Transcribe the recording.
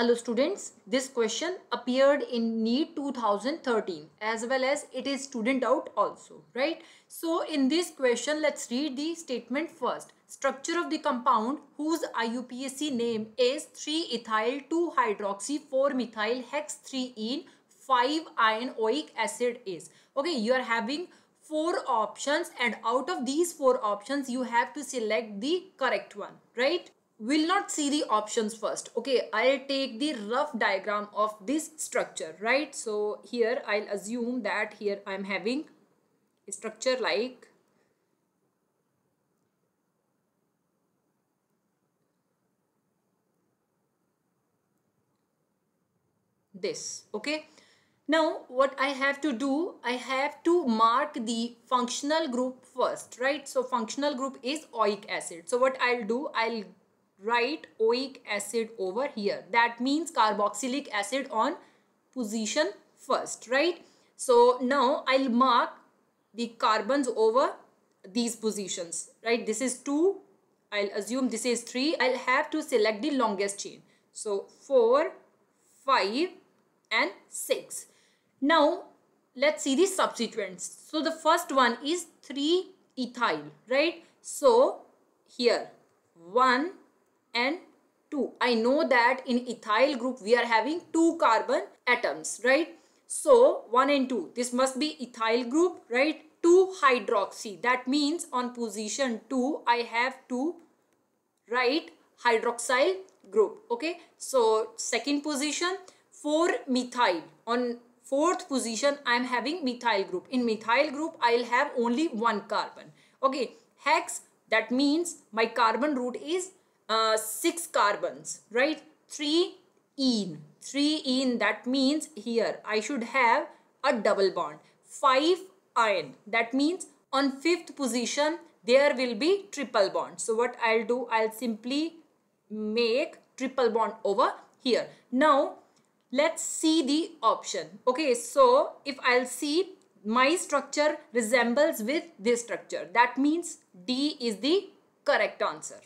Hello students, this question appeared in NEET 2013 as well as it is student out also, right? So in this question, let's read the statement first. Structure of the compound whose IUPAC name is 3-ethyl-2-hydroxy-4-methyl-hex-3-ene 5-iron-oic acid is. Okay, you are having four options and out of these four options, you have to select the correct one, right? will not see the options first. Okay, I'll take the rough diagram of this structure, right? So here I'll assume that here I'm having a structure like this, okay? Now what I have to do, I have to mark the functional group first, right? So functional group is oic acid. So what I'll do, I'll write oic acid over here. That means carboxylic acid on position first, right? So now I'll mark the carbons over these positions, right? This is 2. I'll assume this is 3. I'll have to select the longest chain. So 4, 5 and 6. Now let's see the substituents. So the first one is 3 ethyl, right? So here 1, and 2. I know that in ethyl group we are having 2 carbon atoms, right? So 1 and 2, this must be ethyl group, right? 2 hydroxy, that means on position 2 I have to write hydroxyl group, okay? So second position 4 methyl, on fourth position I am having methyl group. In methyl group I will have only one carbon, okay? Hex, that means my carbon root is uh, 6 carbons, right? 3 en. 3 en that means here I should have a double bond. 5 iron that means on 5th position there will be triple bond. So what I'll do I'll simply make triple bond over here. Now let's see the option. Okay so if I'll see my structure resembles with this structure that means D is the correct answer.